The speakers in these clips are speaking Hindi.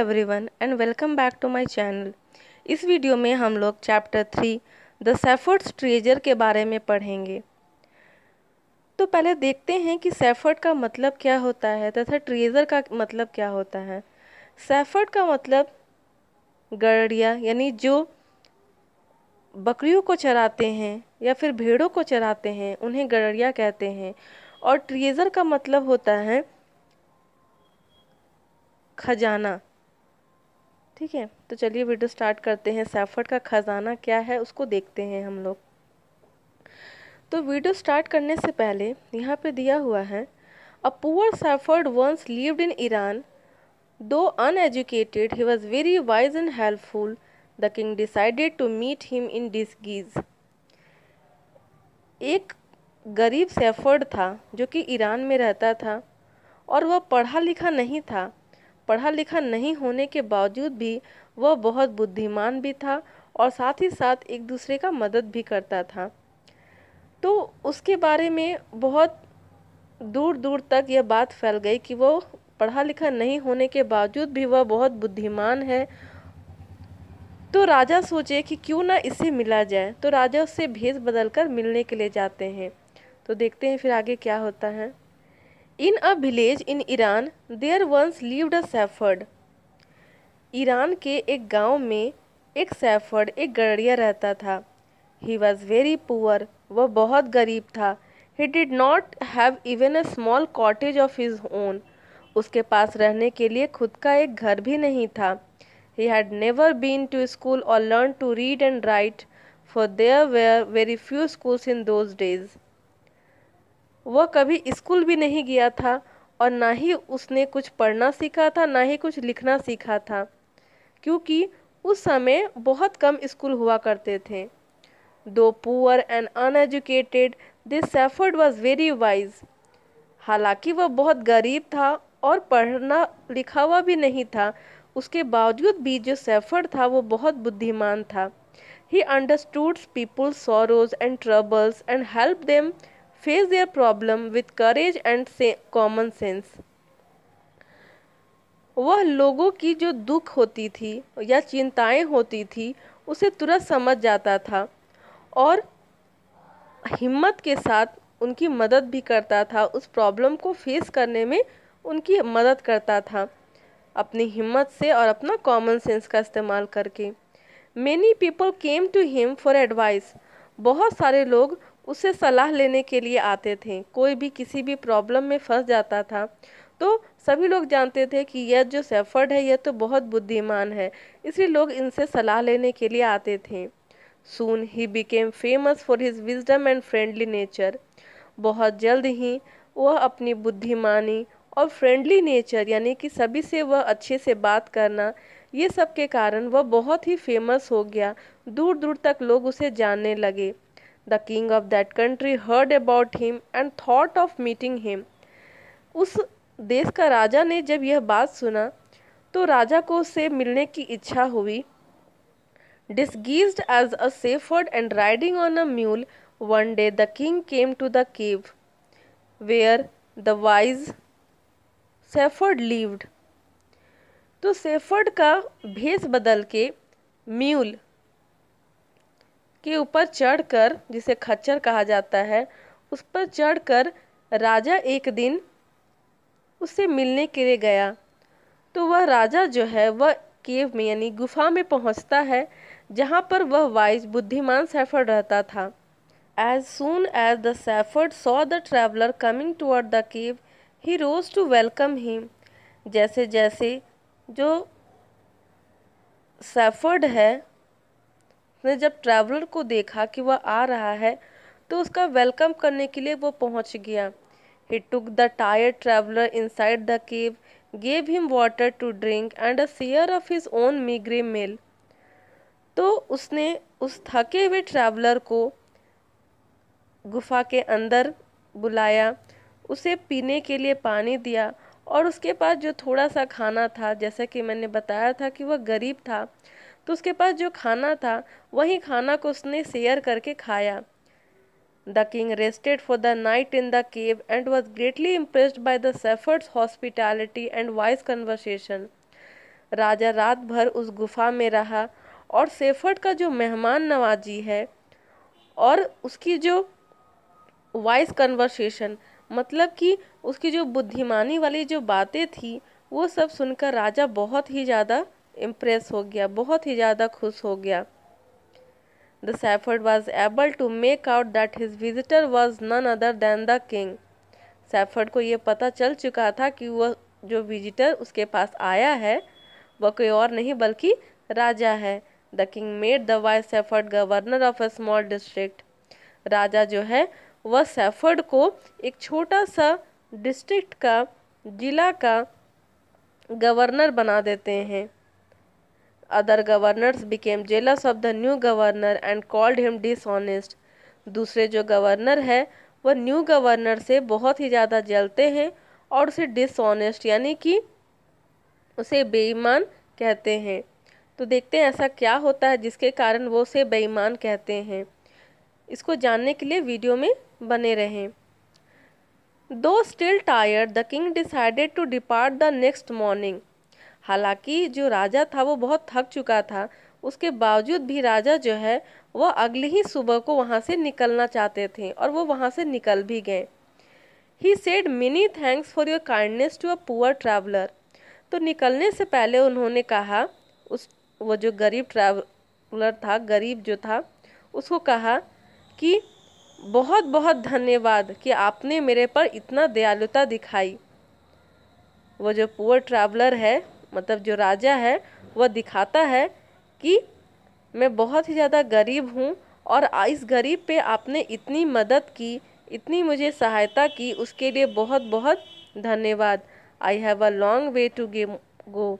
Everyone and welcome back to my channel इस वीडियो में हम लोग chapter three the shepherd's treasure के बारे में पढ़ेंगे तो पहले देखते हैं कि सेफर्ट का मतलब क्या होता है तथा ट्रेजर का मतलब क्या होता है सेफर्ट का मतलब गरड़िया यानी जो बकरियों को चराते हैं या फिर भेड़ों को चराते हैं उन्हें गरड़िया कहते हैं और ट्रेजर का मतलब होता है खजाना ठीक है तो चलिए वीडियो स्टार्ट करते हैं सैफर्ड का ख़जाना क्या है उसको देखते हैं हम लोग तो वीडियो स्टार्ट करने से पहले यहाँ पे दिया हुआ है a poor shepherd once lived in Iran though uneducated he was very wise and helpful the king decided to meet him in disguise एक गरीब सैफर्ड था जो कि ईरान में रहता था और वह पढ़ा लिखा नहीं था पढ़ा लिखा नहीं होने के बावजूद भी वह बहुत बुद्धिमान भी था और साथ ही साथ एक दूसरे का मदद भी करता था तो उसके बारे में बहुत दूर दूर तक यह बात फैल गई कि वो पढ़ा लिखा नहीं होने के बावजूद भी वह बहुत बुद्धिमान है तो राजा सोचे कि क्यों ना इसे मिला जाए तो राजा उससे भेज बदल कर मिलने के लिए जाते हैं तो देखते हैं फिर आगे क्या होता है in a village in Iran there once lived a shepherd Iran के एक गांव में एक सैफर्ड एक गड़रिया रहता था ही वॉज़ वेरी पुअर वह बहुत गरीब था he did not have even a small cottage of his own उसके पास रहने के लिए खुद का एक घर भी नहीं था he had never been to school और learn to read and write for there were very few schools in those days वह कभी स्कूल भी नहीं गया था और ना ही उसने कुछ पढ़ना सीखा था ना ही कुछ लिखना सीखा था क्योंकि उस समय बहुत कम स्कूल हुआ करते थे though poor and uneducated this shepherd was very wise हालांकि वह बहुत गरीब था और पढ़ना लिखा हुआ भी नहीं था उसके बावजूद भी जो सेफर्ड था वो बहुत बुद्धिमान था he understoods peoples sorrows and troubles and help them face their problem with courage and से कॉमन सेंस वह लोगों की जो दुख होती थी या चिंताएं होती थी उसे तुरंत समझ जाता था और हिम्मत के साथ उनकी मदद भी करता था उस प्रॉब्लम को फेस करने में उनकी मदद करता था अपनी हिम्मत से और अपना कॉमन सेंस का इस्तेमाल करके many people came to him for advice बहुत सारे लोग उससे सलाह लेने के लिए आते थे कोई भी किसी भी प्रॉब्लम में फंस जाता था तो सभी लोग जानते थे कि यह जो सेफर्ड है यह तो बहुत बुद्धिमान है इसलिए लोग इनसे सलाह लेने के लिए आते थे soon he became famous for his wisdom and friendly nature बहुत जल्द ही वह अपनी बुद्धिमानी और फ्रेंडली नेचर यानी कि सभी से वह अच्छे से बात करना ये सब के कारण वह बहुत ही फेमस हो गया दूर दूर तक लोग उसे जानने लगे the king of that country heard about him and thought of meeting him उस देश का राजा ने जब यह बात सुना तो राजा को उससे मिलने की इच्छा हुई disguised as a shepherd and riding on a mule one day the king came to the cave where the wise shepherd lived तो सेफर्ड का भेस बदल के म्यूल के ऊपर चढ़कर जिसे खच्चर कहा जाता है उस पर चढ़कर राजा एक दिन उससे मिलने के लिए गया तो वह राजा जो है वह केव में यानी गुफा में पहुंचता है जहां पर वह वाइज बुद्धिमान सैफर रहता था as soon as the shepherd saw the traveller coming toward the cave he rose to welcome him जैसे जैसे जो सैफर्ड है उसने जब ट्रैवलर को देखा कि वह आ रहा है तो उसका वेलकम करने के लिए वो पहुंच गया he took the tired traveller inside the cave gave him water to drink and a share of his own meagre meal तो उसने उस थके हुए ट्रैवलर को गुफा के अंदर बुलाया उसे पीने के लिए पानी दिया और उसके पास जो थोड़ा सा खाना था जैसा कि मैंने बताया था कि वह गरीब था तो उसके पास जो खाना था वही खाना को उसने शेयर करके खाया the king rested for the night in the cave and was greatly impressed by the shepherd's hospitality and wise conversation राजा रात भर उस गुफा में रहा और सेफर्ड का जो मेहमान नवाजी है और उसकी जो वाइस कन्वर्सेशन मतलब कि उसकी जो बुद्धिमानी वाली जो बातें थी वो सब सुनकर राजा बहुत ही ज़्यादा इम्प्रेस हो गया बहुत ही ज़्यादा खुश हो गया the shepherd was able to make out that his visitor was none other than the king shepherd को ये पता चल चुका था कि वह जो विजिटर उसके पास आया है वह कोई और नहीं बल्कि राजा है the king made the wise shepherd governor of a small district राजा जो है वह सैफर्ड को एक छोटा सा डिस्ट्रिक्ट का जिला का गवर्नर बना देते हैं other governors became jealous of the new governor and called him dishonest दूसरे जो गवर्नर है वह न्यू गवर्नर से बहुत ही ज़्यादा जलते हैं और उसे डिसऑनेस्ट यानी कि उसे बेईमान कहते हैं तो देखते हैं ऐसा क्या होता है जिसके कारण वो उसे बेईमान कहते हैं इसको जानने के लिए वीडियो में बने रहें though still tired the king decided to depart the next morning हालांकि जो राजा था वो बहुत थक चुका था उसके बावजूद भी राजा जो है वो अगले ही सुबह को वहाँ से निकलना चाहते थे और वो वहाँ से निकल भी गए he said many thanks for your kindness to a poor traveller तो निकलने से पहले उन्होंने कहा उस वो जो गरीब ट्रैवलर था गरीब जो था उसको कहा कि बहुत बहुत धन्यवाद कि आपने मेरे पर इतना दयालुता दिखाई वो जो पुअर ट्रैवलर है मतलब जो राजा है वह दिखाता है कि मैं बहुत ही ज़्यादा गरीब हूँ और इस गरीब पे आपने इतनी मदद की इतनी मुझे सहायता की उसके लिए बहुत बहुत धन्यवाद I have a long way to गे गो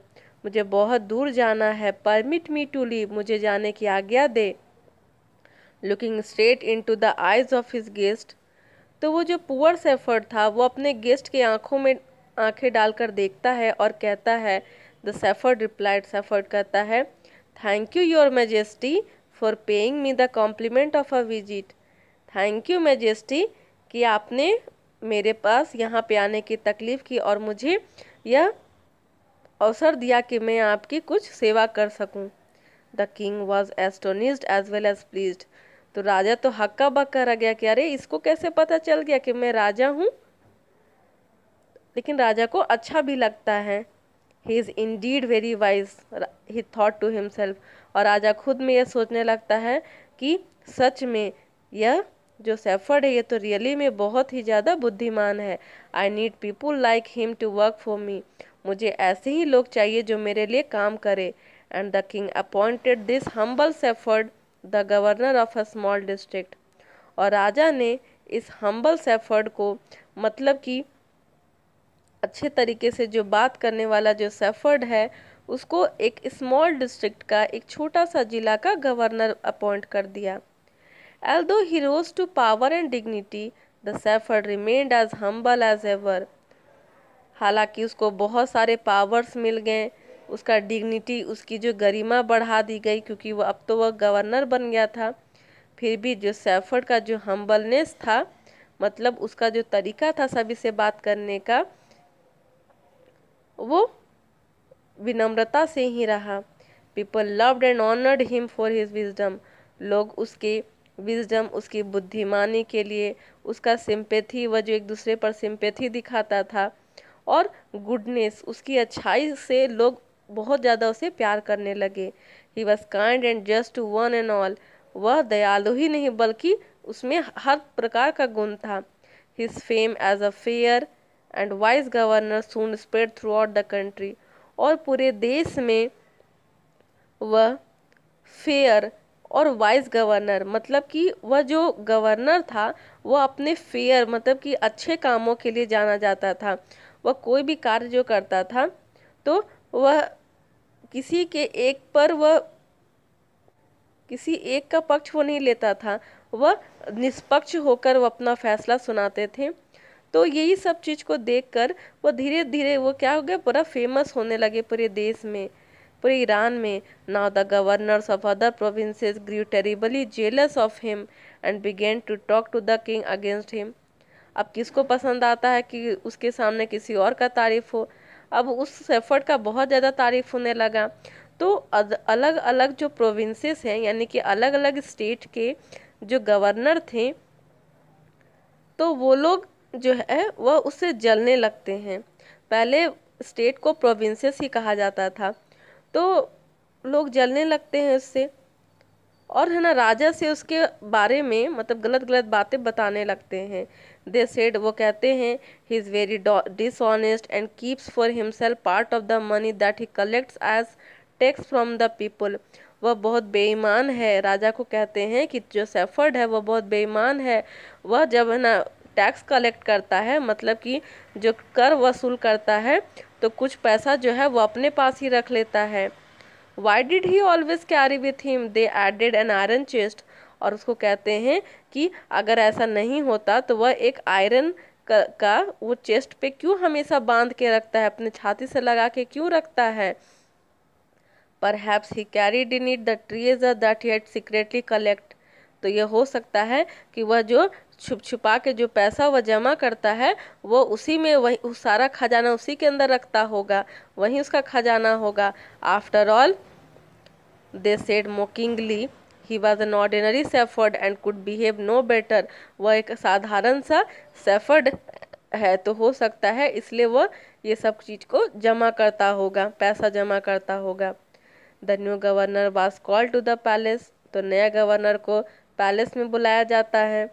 मुझे बहुत दूर जाना है परमिट मी टू लीव मुझे जाने की आज्ञा दे looking straight into the eyes of his guest तो वो जो पुअर सेफर्ड था वो अपने गेस्ट के आँखों में आँखें डालकर देखता है और कहता है द सेफर्ड रिप्लाइड सेफर्ड कहता है thank you your majesty for paying me the compliment of a visit thank you majesty कि आपने मेरे पास यहाँ पे आने की तकलीफ़ की और मुझे यह अवसर दिया कि मैं आपकी कुछ सेवा कर सकूँ the king was astonished as well as pleased तो राजा तो हक्का बक्का रह गया कि अरे इसको कैसे पता चल गया कि मैं राजा हूँ लेकिन राजा को अच्छा भी लगता है he is indeed very wise he thought to himself और राजा खुद में यह सोचने लगता है कि सच में यह जो सेफर्ड है ये तो रियली में बहुत ही ज़्यादा बुद्धिमान है I need people like him to work for me मुझे ऐसे ही लोग चाहिए जो मेरे लिए काम करे and the king appointed this humble shepherd the governor of a small district और राजा ने इस हम्बल सेफर्ड को मतलब कि अच्छे तरीके से जो बात करने वाला जो सेफर्ड है उसको एक स्मॉल डिस्ट्रिक्ट का एक छोटा सा जिला का गवर्नर अपॉइंट कर दिया although he rose to power and dignity the shepherd remained as humble as ever हालांकि उसको बहुत सारे पावर्स मिल गए उसका डिग्निटी उसकी जो गरिमा बढ़ा दी गई क्योंकि वो अब तो वह गवर्नर बन गया था फिर भी जो सैफर्ड का जो हम्बलनेस था मतलब उसका जो तरीका था सभी से बात करने का वो विनम्रता से ही रहा people loved and honoured him for his wisdom लोग उसके विजडम उसकी बुद्धिमानी के लिए उसका सिंपैथी वह जो एक दूसरे पर सिंपैथी दिखाता था और गुडनेस उसकी अच्छाई से लोग बहुत ज़्यादा उसे प्यार करने लगे he was kind and just to one and all वह दयालु ही नहीं बल्कि उसमें हर प्रकार का गुण था his fame as a fair and wise governor soon spread throughout the country और पूरे देश में वह फेयर और वाइस गवर्नर मतलब कि वह जो गवर्नर था वह अपने फेयर मतलब कि अच्छे कामों के लिए जाना जाता था वह कोई भी कार्य जो करता था तो वह किसी के एक पर वह किसी एक का पक्ष वो नहीं लेता था वह निष्पक्ष होकर वह अपना फैसला सुनाते थे तो यही सब चीज़ को देखकर वो धीरे धीरे वो क्या हो गया पूरा फेमस होने लगे पूरे देश में पूरे ईरान में now the governors of other provinces grew terribly jealous of him and began to talk to the king against him अब किसको पसंद आता है कि उसके सामने किसी और का तारीफ हो अब उस एफर्ट का बहुत ज़्यादा तारीफ होने लगा तो अलग अलग जो प्रोविंसेस हैं यानी कि अलग अलग स्टेट के जो गवर्नर थे तो वो लोग जो है वह उससे जलने लगते हैं पहले स्टेट को प्रोविंसेस ही कहा जाता था तो लोग जलने लगते हैं उससे और है ना राजा से उसके बारे में मतलब गलत गलत बातें बताने लगते हैं दे सेड वो कहते हैं he is very dishonest and keeps for himself part of the money that he collects as tax from the people वह बहुत बेईमान है राजा को कहते हैं कि जो सेफर्ड है वह बहुत बेईमान है वह जब है ना टैक्स कलेक्ट करता है मतलब कि जो कर वसूल करता है तो कुछ पैसा जो है वो अपने पास ही रख लेता है why did he always carry with him they added an iron chest और उसको कहते हैं कि अगर ऐसा नहीं होता तो वह एक आयरन का वो चेस्ट पे क्यों हमेशा बांध के रखता है अपने छाती से लगा के क्यों रखता है पर perhaps he carry in it the treasures that he had secretly collected तो ये हो सकता है कि वह जो छुप छुपा के जो पैसा वह जमा करता है वो उसी में वही उस सारा खजाना उसी के अंदर रखता होगा वहीं उसका खजाना होगा after all they said mockingly he was an ordinary shepherd and could behave no better वह एक साधारण सा सेफर्ड है तो हो सकता है इसलिए वह ये सब चीज़ को जमा करता होगा पैसा जमा करता होगा the new governor was called to the palace तो नया गवर्नर को पैलेस में बुलाया जाता है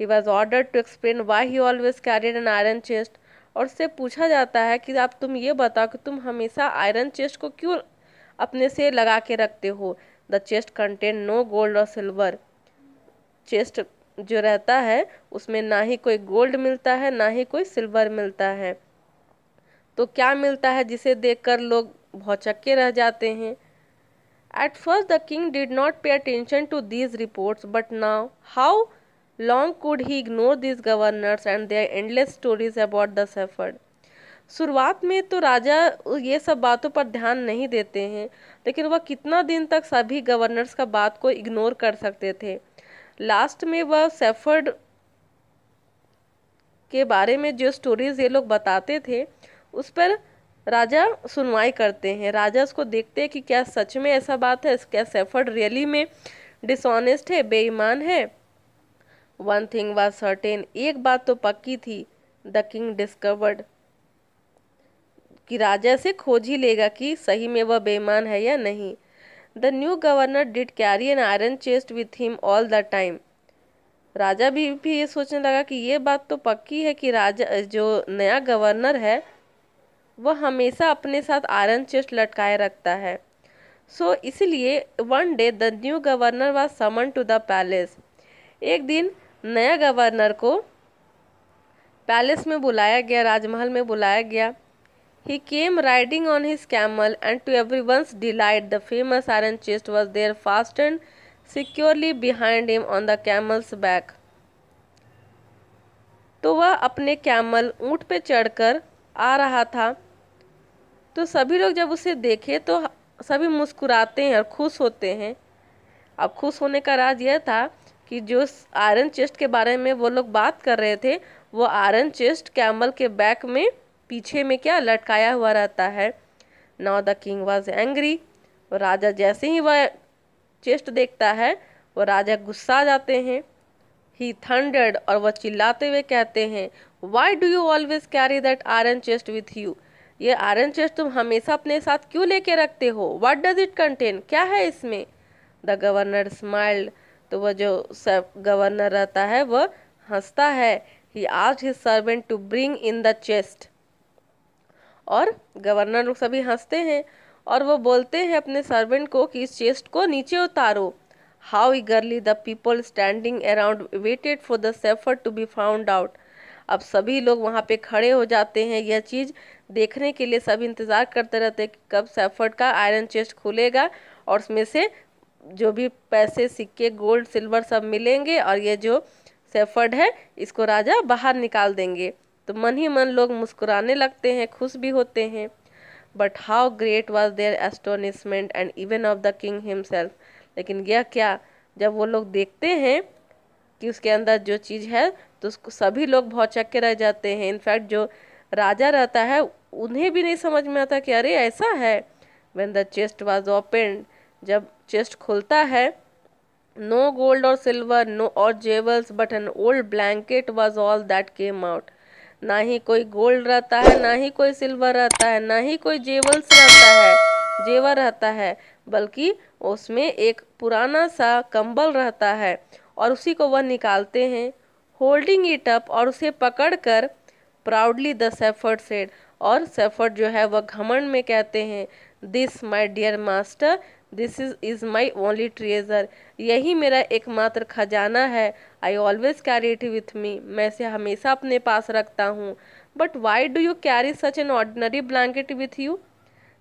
he was ordered to explain why he always carried an iron chest और उससे पूछा जाता है कि आप तुम ये बताओ कि तुम हमेशा आयरन चेस्ट को क्यों अपने से लगा के रखते हो the chest contains no gold or silver chest जो रहता है उसमें ना ही कोई गोल्ड मिलता है ना ही कोई सिल्वर मिलता है तो क्या मिलता है जिसे देखकर लोग भौचक्के रह जाते हैं at first the king did not pay attention to these reports but now how Long could he ignore these governors and their endless stories about the shepherd. शुरुआत में तो राजा ये सब बातों पर ध्यान नहीं देते हैं लेकिन वह कितना दिन तक सभी गवर्नर्स का बात को इग्नोर कर सकते थे लास्ट में वह सेफर्ड के बारे में जो स्टोरीज ये लोग बताते थे उस पर राजा सुनवाई करते हैं राजा उसको देखते हैं कि क्या सच में ऐसा बात है क्या सेफर्ड रियली में डिसऑनेस्ट है बेईमान है वन थिंग वॉज सर्टेन एक बात तो पक्की थी द किंग डिस्कवर्ड कि राजा से खोज ही लेगा कि सही में वह बेईमान है या नहीं the new governor did carry an iron chest with him all the time राजा भी भी ये सोचने लगा कि ये बात तो पक्की है कि राजा जो नया गवर्नर है वह हमेशा अपने साथ आयरन चेस्ट लटकाए रखता है सो so, इसलिए one day the new governor was summoned to the palace एक दिन नया गवर्नर को पैलेस में बुलाया गया राजमहल में बुलाया गया he came riding on his camel and to everyone's delight the famous iron chest was there fast and securely behind him on the camel's back तो वह अपने कैमल ऊँट पे चढ़कर आ रहा था तो सभी लोग जब उसे देखे तो सभी मुस्कुराते हैं और खुश होते हैं अब खुश होने का राज यह था कि जो आयरन चेस्ट के बारे में वो लोग बात कर रहे थे वो आयरन चेस्ट कैमल के बैक में पीछे में क्या लटकाया हुआ रहता है now the king was angry राजा जैसे ही वह चेस्ट देखता है वो राजा गुस्सा जाते हैं ही थंडर्ड और वह चिल्लाते हुए कहते हैं why do you always carry that iron chest with you ये आयरन चेस्ट तुम हमेशा अपने साथ क्यों लेके रखते हो वाट डज इट कंटेन क्या है इसमें द गवर्नर स्माइल्ड तो वह जो गवर्नर रहता है वह हंसता है ही आज his servant to bring in the chest और गवर्नर लोग सभी हंसते हैं और वो बोलते हैं अपने सर्वेंट को कि इस चेस्ट को नीचे उतारो how eagerly the people standing around waited for the shepherd to be found out अब सभी लोग वहाँ पे खड़े हो जाते हैं यह चीज़ देखने के लिए सब इंतज़ार करते रहते हैं कि कब सेफर्ट का आयरन चेस्ट खुलेगा और उसमें से जो भी पैसे सिक्के गोल्ड सिल्वर सब मिलेंगे और ये जो सेफर्ड है इसको राजा बाहर निकाल देंगे तो मन ही मन लोग मुस्कुराने लगते हैं खुश भी होते हैं but how great was their astonishment and even of the king himself लेकिन यह क्या जब वो लोग देखते हैं कि उसके अंदर जो चीज़ है तो उसको सभी लोग भौचक के रह जाते हैं इनफैक्ट जो राजा रहता है उन्हें भी नहीं समझ में आता कि अरे ऐसा है when the chest was opened जब चेस्ट खुलता है no gold or silver no or jewels but an old blanket was all that came out ना ही कोई गोल्ड रहता है ना ही कोई सिल्वर रहता है ना ही कोई जेवल्स रहता है जेवर रहता है बल्कि उसमें एक पुराना सा कंबल रहता है और उसी को वह निकालते हैं होल्डिंग इट अप और उसे पकड़कर प्राउडली द सेफर्ड सेड और सेफर्ड जो है वह घमंड में कहते हैं this my dear master this is is my only treasure यही मेरा एकमात्र खजाना है I always carry it with me मैं इसे हमेशा अपने पास रखता हूँ but why do you carry such an ordinary blanket with you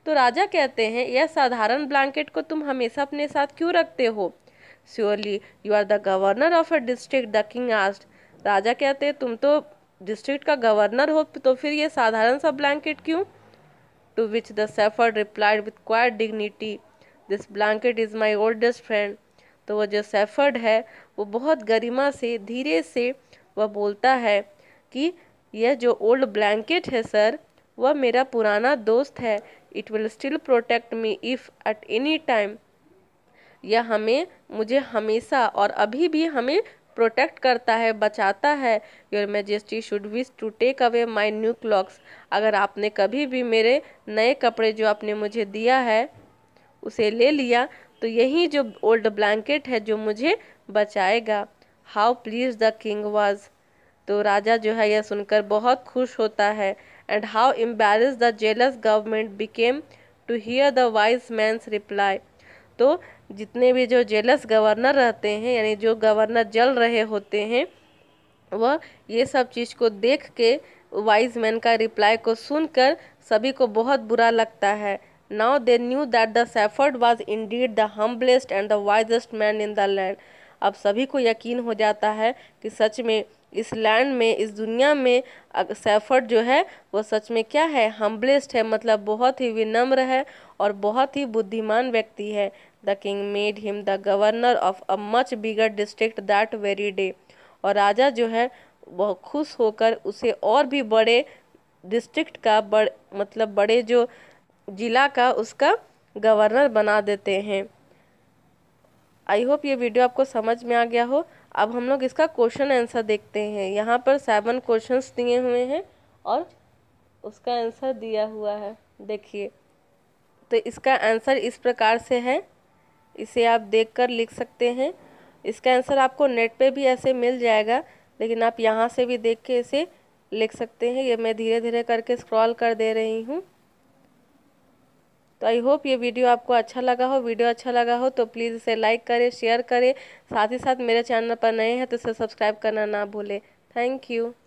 तो राजा कहते हैं यह साधारण ब्लैंकेट को तुम हमेशा अपने साथ क्यों रखते हो surely you are the governor of a district the king asked राजा कहते हैं तुम तो डिस्ट्रिक्ट का गवर्नर हो तो फिर ये साधारण सा ब्लैंकेट क्यों to which the shepherd replied with quiet dignity this blanket is my oldest friend तो वह जो सेफर्ड है वो बहुत गरिमा से धीरे से वह बोलता है कि यह जो ओल्ड ब्लैंकेट है सर वह मेरा पुराना दोस्त है it will still protect me if at any time यह हमें मुझे हमेशा और अभी भी हमें प्रोटेक्ट करता है बचाता है your majesty should wish to take away my new clothes अगर आपने कभी भी मेरे नए कपड़े जो आपने मुझे दिया है उसे ले लिया तो यही जो ओल्ड ब्लैंकेट है जो मुझे बचाएगा how pleased the king was तो राजा जो है यह सुनकर बहुत खुश होता है and how embarrassed the jealous government became to hear the wise man's reply तो जितने भी जो जेलस गवर्नर रहते हैं यानी जो गवर्नर जल रहे होते हैं वह ये सब चीज़ को देख के वाइज मैन का रिप्लाई को सुनकर सभी को बहुत बुरा लगता है Now they knew that the shepherd was indeed the humblest and the wisest man in the land. अब सभी को यकीन हो जाता है कि सच में इस लैंड में इस दुनिया में सैफर्ड जो है वो सच में क्या है हम्बलेस्ट है मतलब बहुत ही विनम्र है और बहुत ही बुद्धिमान व्यक्ति है the king made him the governor of a much bigger district that very day और राजा जो है वह खुश होकर उसे और भी बड़े डिस्ट्रिक्ट का बड़ मतलब बड़े जो ज़िला का उसका गवर्नर बना देते हैं आई होप ये वीडियो आपको समझ में आ गया हो अब हम लोग इसका क्वेश्चन आंसर देखते हैं यहाँ पर सेवन क्वेश्चंस दिए हुए हैं और उसका आंसर दिया हुआ है देखिए तो इसका आंसर इस प्रकार से है इसे आप देखकर लिख सकते हैं इसका आंसर आपको नेट पे भी ऐसे मिल जाएगा लेकिन आप यहाँ से भी देख के इसे लिख सकते हैं ये मैं धीरे धीरे करके स्क्रॉल कर दे रही हूँ तो आई होप ये वीडियो आपको अच्छा लगा हो वीडियो अच्छा लगा हो तो प्लीज़ इसे लाइक करें शेयर करें साथ ही साथ मेरे चैनल पर नए हैं तो इसे सब्सक्राइब करना ना भूलें थैंक यू